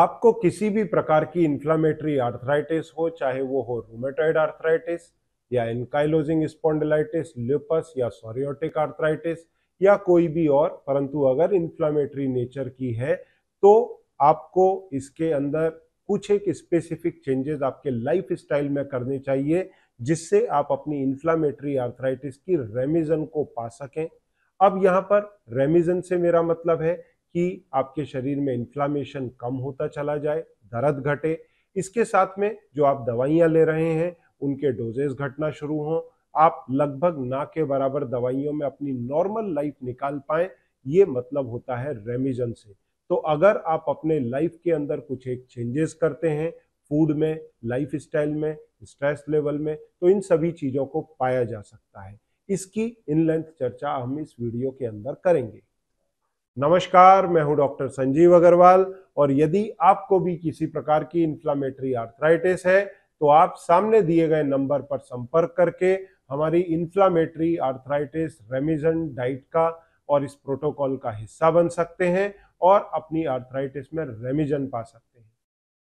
आपको किसी भी प्रकार की इन्फ्लामेटरी आर्थराइटिस हो चाहे वो हो रूमेटॉइड आर्थराइटिस या इनकाइलोजिंग स्पॉन्डिलाइटिस ल्यूपस या सोरियोटिक आर्थराइटिस या कोई भी और परंतु अगर इन्फ्लामेटरी नेचर की है तो आपको इसके अंदर कुछ एक स्पेसिफिक चेंजेस आपके लाइफ स्टाइल में करने चाहिए जिससे आप अपनी इन्फ्लामेटरी आर्थराइटिस की रेमिजन को पा सकें अब यहाँ पर रेमिजन से मेरा मतलब है कि आपके शरीर में इन्फ्लामेशन कम होता चला जाए दर्द घटे इसके साथ में जो आप दवाइयाँ ले रहे हैं उनके डोजेज घटना शुरू हों आप लगभग ना के बराबर दवाइयों में अपनी नॉर्मल लाइफ निकाल पाए ये मतलब होता है रेमिजन से तो अगर आप अपने लाइफ के अंदर कुछ एक चेंजेस करते हैं फूड में लाइफ स्टाइल में स्ट्रेस लेवल में तो इन सभी चीज़ों को पाया जा सकता है इसकी इन लेंथ चर्चा हम इस वीडियो के अंदर करेंगे नमस्कार मैं हूं डॉक्टर संजीव अग्रवाल और यदि आपको भी किसी प्रकार की इन्फ्लामेटरी आर्थराइटिस है तो आप सामने दिए गए नंबर पर संपर्क करके हमारी इन्फ्लामेटरी आर्थराइटिस रेमिजन डाइट का और इस प्रोटोकॉल का हिस्सा बन सकते हैं और अपनी आर्थराइटिस में रेमिजन पा सकते हैं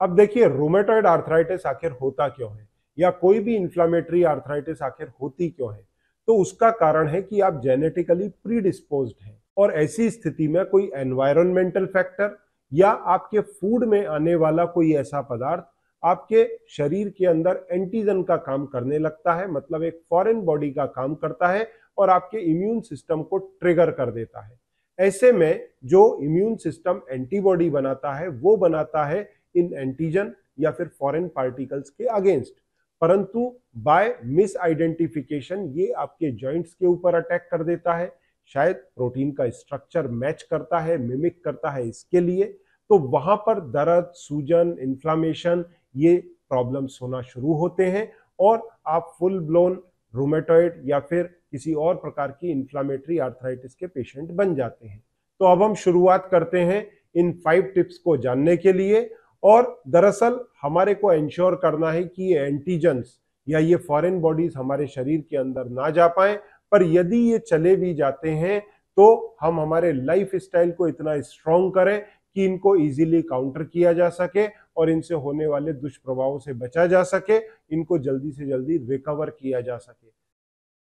अब देखिए रोमेटॉइड आर्थराइटिस आखिर होता क्यों है या कोई भी इन्फ्लामेटरी आर्थराइटिस आखिर होती क्यों है तो उसका कारण है कि आप जेनेटिकली प्रीडिस्पोज हैं और ऐसी स्थिति में कोई एनवायरमेंटल फैक्टर या आपके फूड में आने वाला कोई ऐसा पदार्थ आपके शरीर के अंदर एंटीजन का काम करने लगता है मतलब एक फॉरेन बॉडी का काम करता है और आपके इम्यून सिस्टम को ट्रिगर कर देता है ऐसे में जो इम्यून सिस्टम एंटीबॉडी बनाता है वो बनाता है इन एंटीजन या फिर फॉरेन पार्टिकल्स के अगेंस्ट परंतु बाय मिस आइडेंटिफिकेशन ये आपके जॉइंट्स के ऊपर अटैक कर देता है शायद प्रोटीन का स्ट्रक्चर मैच करता है मिमिक करता है इसके लिए तो वहां पर दर्द सूजन इन्फ्लामेशन ये प्रॉब्लम्स होना शुरू होते हैं और आप फुल ब्लोन रोमेटॉइड या फिर किसी और प्रकार की इन्फ्लामेटरी आर्थराइटिस के पेशेंट बन जाते हैं तो अब हम शुरुआत करते हैं इन फाइव टिप्स को जानने के लिए और दरअसल हमारे को इंश्योर करना है कि ये एंटीजन्स या ये फॉरेन बॉडीज हमारे शरीर के अंदर ना जा पाए पर यदि ये चले भी जाते हैं तो हम हमारे लाइफ स्टाइल को इतना स्ट्रॉन्ग करें कि इनको इजीली काउंटर किया जा सके और इनसे होने वाले दुष्प्रभावों से बचा जा सके इनको जल्दी से जल्दी रिकवर किया जा सके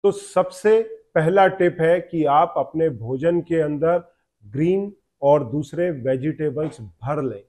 तो सबसे पहला टिप है कि आप अपने भोजन के अंदर ग्रीन और दूसरे वेजिटेबल्स भर लें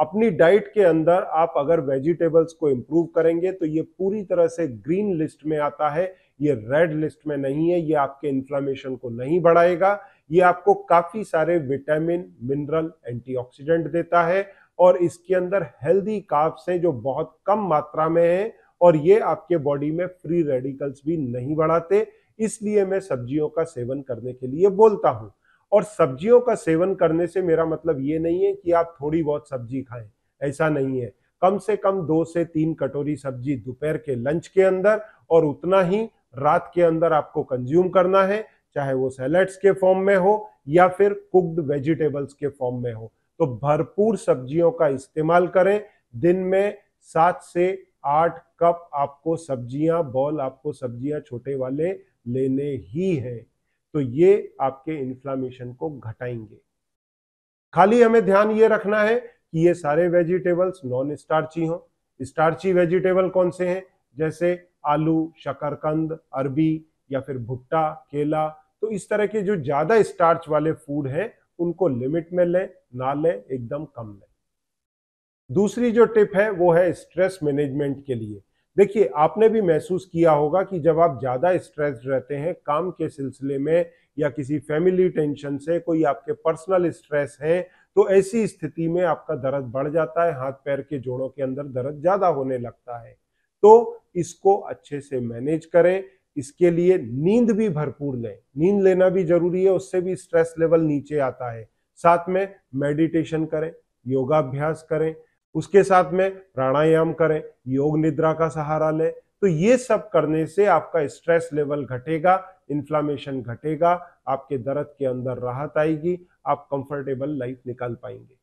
अपनी डाइट के अंदर आप अगर वेजिटेबल्स को इम्प्रूव करेंगे तो ये पूरी तरह से ग्रीन लिस्ट में आता है ये रेड लिस्ट में नहीं है ये आपके इन्फ्लामेशन को नहीं बढ़ाएगा ये आपको काफ़ी सारे विटामिन मिनरल एंटीऑक्सीडेंट देता है और इसके अंदर हेल्दी काप्स हैं जो बहुत कम मात्रा में हैं और ये आपके बॉडी में फ्री रेडिकल्स भी नहीं बढ़ाते इसलिए मैं सब्जियों का सेवन करने के लिए बोलता हूँ और सब्जियों का सेवन करने से मेरा मतलब ये नहीं है कि आप थोड़ी बहुत सब्जी खाएं ऐसा नहीं है कम से कम दो से तीन कटोरी सब्जी दोपहर के लंच के अंदर और उतना ही रात के अंदर आपको कंज्यूम करना है चाहे वो सैलड्स के फॉर्म में हो या फिर कुक्ड वेजिटेबल्स के फॉर्म में हो तो भरपूर सब्जियों का इस्तेमाल करें दिन में सात से आठ कप आपको सब्जियां बॉल आपको सब्जियां छोटे वाले लेने ही हैं तो ये आपके इन्फ्लामेशन को घटाएंगे खाली हमें ध्यान ये रखना है कि ये सारे वेजिटेबल्स नॉन स्टार्ची हों स्टार्ची वेजिटेबल कौन से हैं जैसे आलू शकरकंद अरबी या फिर भुट्टा केला तो इस तरह के जो ज्यादा स्टार्च वाले फूड हैं उनको लिमिट में लें ना लें एकदम कम लें दूसरी जो टिप है वो है स्ट्रेस मैनेजमेंट के लिए देखिए आपने भी महसूस किया होगा कि जब आप ज़्यादा स्ट्रेस रहते हैं काम के सिलसिले में या किसी फैमिली टेंशन से कोई आपके पर्सनल स्ट्रेस है तो ऐसी स्थिति में आपका दर्द बढ़ जाता है हाथ पैर के जोड़ों के अंदर दर्द ज़्यादा होने लगता है तो इसको अच्छे से मैनेज करें इसके लिए नींद भी भरपूर लें नींद लेना भी जरूरी है उससे भी स्ट्रेस लेवल नीचे आता है साथ में मेडिटेशन करें योगाभ्यास करें उसके साथ में प्राणायाम करें योग निद्रा का सहारा लें तो ये सब करने से आपका स्ट्रेस लेवल घटेगा इन्फ्लामेशन घटेगा आपके दर्द के अंदर राहत आएगी आप कंफर्टेबल लाइफ निकाल पाएंगे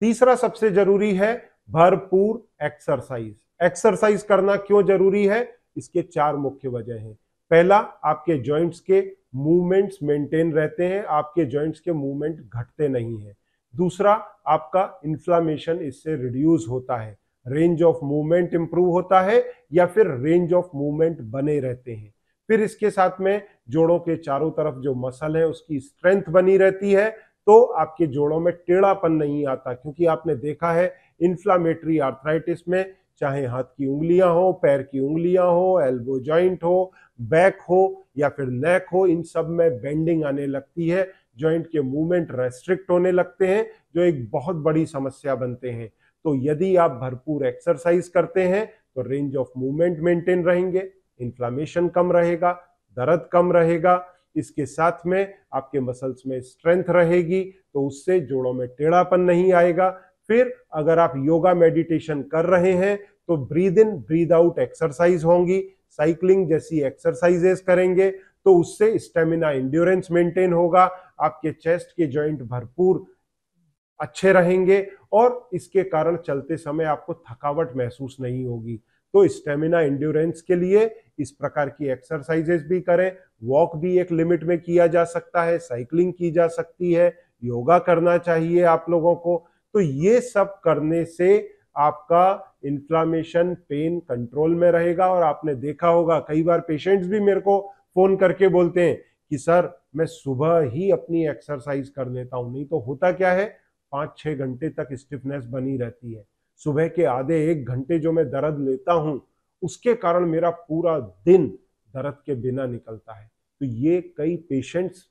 तीसरा सबसे जरूरी है भरपूर एक्सरसाइज एक्सरसाइज करना क्यों जरूरी है इसके चार मुख्य वजह हैं पहला आपके जॉइंट्स के मूवमेंट्स मेंटेन रहते हैं आपके जॉइंट्स के मूवमेंट घटते नहीं है दूसरा आपका इन्फ्लामेशन इससे रिड्यूस होता है रेंज ऑफ मूवमेंट इंप्रूव होता है या फिर रेंज ऑफ मूवमेंट बने रहते हैं फिर इसके साथ में जोड़ों के चारों तरफ जो मसल है उसकी स्ट्रेंथ बनी रहती है तो आपके जोड़ों में टेढ़ापन नहीं आता क्योंकि आपने देखा है इन्फ्लामेटरी आर्थराइटिस में चाहे हाथ की उंगलियां हो पैर की उंगलियां हो एल्बो जॉइंट हो बैक हो या फिर नेक हो इन सब में बेंडिंग आने लगती है जॉइंट के मूवमेंट रेस्ट्रिक्ट होने लगते हैं जो एक बहुत बड़ी समस्या बनते हैं तो यदि आप भरपूर एक्सरसाइज करते हैं तो रेंज ऑफ मूवमेंट मेंटेन रहेंगे इन्फ्लामेशन कम रहेगा दर्द कम रहेगा इसके साथ में आपके मसल्स में स्ट्रेंथ रहेगी तो उससे जोड़ों में टेढ़ापन नहीं आएगा फिर अगर आप योगा मेडिटेशन कर रहे हैं तो breathe in breathe out exercise होंगी साइकिलिंग जैसी एक्सरसाइजेस करेंगे तो उससे स्टेमिना इंड्योरेंस मेंटेन होगा आपके चेस्ट के जॉइंट भरपूर अच्छे रहेंगे और इसके कारण चलते समय आपको थकावट महसूस नहीं होगी तो स्टेमिना इंड्योरेंस के लिए इस प्रकार की एक्सरसाइजेस भी करें वॉक भी एक लिमिट में किया जा सकता है साइकिलिंग की जा सकती है योगा करना चाहिए आप लोगों को तो ये सब करने से आपका इंफ्लामेशन पेन कंट्रोल में रहेगा और आपने देखा होगा कई बार पेशेंट्स भी मेरे को फोन करके बोलते हैं कि सर मैं सुबह ही अपनी एक्सरसाइज कर लेता हूँ नहीं तो होता क्या है पांच छह घंटे तक स्टिफनेस बनी रहती है सुबह के आधे एक घंटे जो मैं दर्द लेता हूँ उसके कारण मेरा पूरा दिन दर्द के बिना निकलता है तो ये कई पेशेंट्स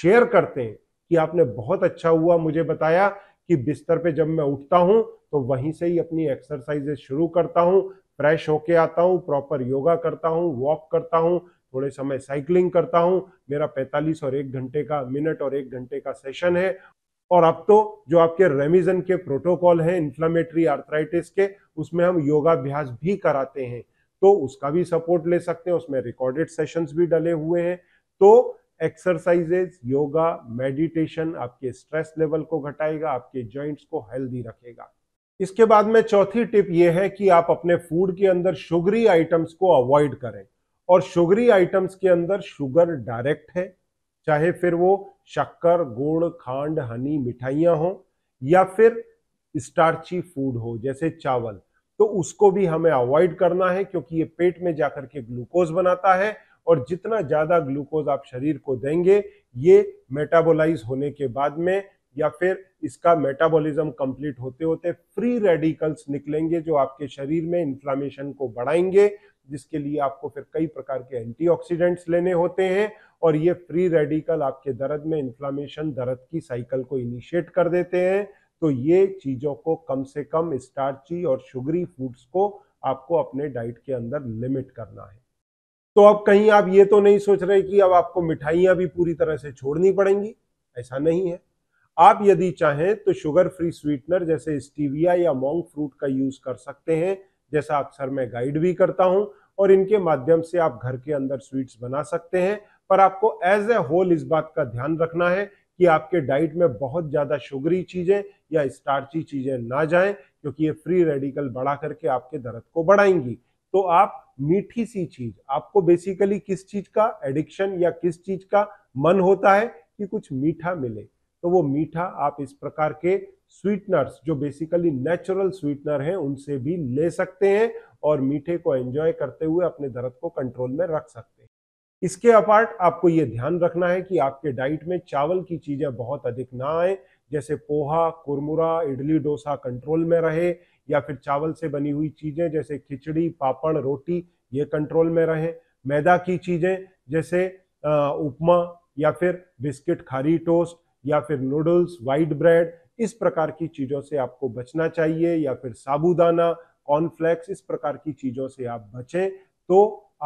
शेयर करते हैं कि आपने बहुत अच्छा हुआ मुझे बताया कि बिस्तर पे जब मैं उठता हूँ तो वहीं से ही अपनी एक्सरसाइजेस शुरू करता हूँ फ्रेश होके आता हूँ प्रॉपर योगा करता हूँ वॉक करता हूँ थोड़े समय साइकिलिंग करता हूँ मेरा 45 और एक घंटे का मिनट और एक घंटे का सेशन है और अब तो जो आपके रेमिजन के प्रोटोकॉल हैं इन्फ्लामेटरी आर्थराइटिस के उसमें हम योगाभ्यास भी कराते हैं तो उसका भी सपोर्ट ले सकते हैं उसमें रिकॉर्डेड सेशंस भी डले हुए हैं तो एक्सरसाइजेज योगा मेडिटेशन आपके स्ट्रेस लेवल को घटाएगा आपके जॉइंट्स को हेल्दी रखेगा इसके बाद में चौथी टिप यह है कि आप अपने फूड के अंदर शुगरी आइटम्स को अवॉइड करें और शुगरी आइटम्स के अंदर शुगर डायरेक्ट है चाहे फिर वो शक्कर गुड़ खांड हनी मिठाइयाँ हो या फिर स्टार्ची फूड हो जैसे चावल तो उसको भी हमें अवॉइड करना है क्योंकि ये पेट में जाकर के ग्लूकोज बनाता है और जितना ज़्यादा ग्लूकोज आप शरीर को देंगे ये मेटाबोलाइज होने के बाद में या फिर इसका मेटाबॉलिज्म कंप्लीट होते होते फ्री रेडिकल्स निकलेंगे जो आपके शरीर में इंफ्लामेशन को बढ़ाएंगे जिसके लिए आपको फिर कई प्रकार के एंटीऑक्सीडेंट्स लेने होते हैं और ये फ्री रेडिकल आपके दर्द में इंफ्लामेशन दर्द की साइकिल को इनिशिएट कर देते हैं तो ये चीज़ों को कम से कम स्टार्ची और शुगरी फूड्स को आपको अपने डाइट के अंदर लिमिट करना है तो अब कहीं आप ये तो नहीं सोच रहे कि अब आपको मिठाइयाँ भी पूरी तरह से छोड़नी पड़ेंगी ऐसा नहीं है आप यदि चाहें तो शुगर फ्री स्वीटनर जैसे स्टीविया या मोंग फ्रूट का यूज कर सकते हैं जैसा अक्सर मैं गाइड भी करता हूं और इनके माध्यम से आप घर के अंदर स्वीट्स बना सकते हैं पर आपको एज ए होल इस बात का ध्यान रखना है कि आपके डाइट में बहुत ज़्यादा शुगरी चीज़ें या स्टार्ची चीज़ें ना जाएं क्योंकि ये फ्री रेडिकल बढ़ा करके आपके दर्द को बढ़ाएंगी तो आप मीठी सी चीज़ आपको बेसिकली किस चीज़ का एडिक्शन या किस चीज़ का मन होता है कि कुछ मीठा मिले तो वो मीठा आप इस प्रकार के स्वीटनर्स जो बेसिकली नेचुरल स्वीटनर हैं उनसे भी ले सकते हैं और मीठे को एंजॉय करते हुए अपने दर्द को कंट्रोल में रख सकते हैं इसके अपार्ट आपको ये ध्यान रखना है कि आपके डाइट में चावल की चीज़ें बहुत अधिक ना आए जैसे पोहा कुरमुरा इडली डोसा कंट्रोल में रहे या फिर चावल से बनी हुई चीज़ें जैसे खिचड़ी पापड़ रोटी ये कंट्रोल में रहे मैदा की चीज़ें जैसे उपमा या फिर बिस्किट खारी टोस्ट या फिर नूडल्स वाइट ब्रेड इस प्रकार की चीज़ों से आपको बचना चाहिए या फिर साबुदाना कॉर्नफ्लेक्स इस प्रकार की चीज़ों से आप बचें तो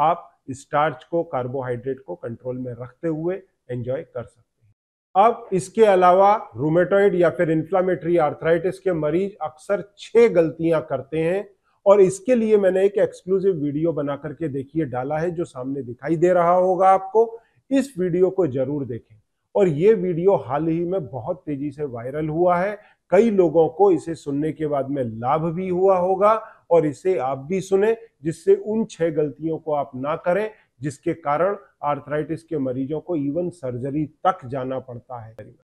आप स्टार्च को कार्बोहाइड्रेट को कंट्रोल में रखते हुए एंजॉय कर सकते हैं अब इसके अलावा रोमेटॉइड या फिर इन्फ्लामेटरी आर्थराइटिस के मरीज अक्सर छह गलतियां करते हैं और इसके लिए मैंने एक एक्सक्लूसिव वीडियो बना करके देखिए डाला है जो सामने दिखाई दे रहा होगा आपको इस वीडियो को जरूर देखें और ये वीडियो हाल ही में बहुत तेजी से वायरल हुआ है कई लोगों को इसे सुनने के बाद में लाभ भी हुआ होगा और इसे आप भी सुने जिससे उन छह गलतियों को आप ना करें जिसके कारण आर्थराइटिस के मरीजों को इवन सर्जरी तक जाना पड़ता है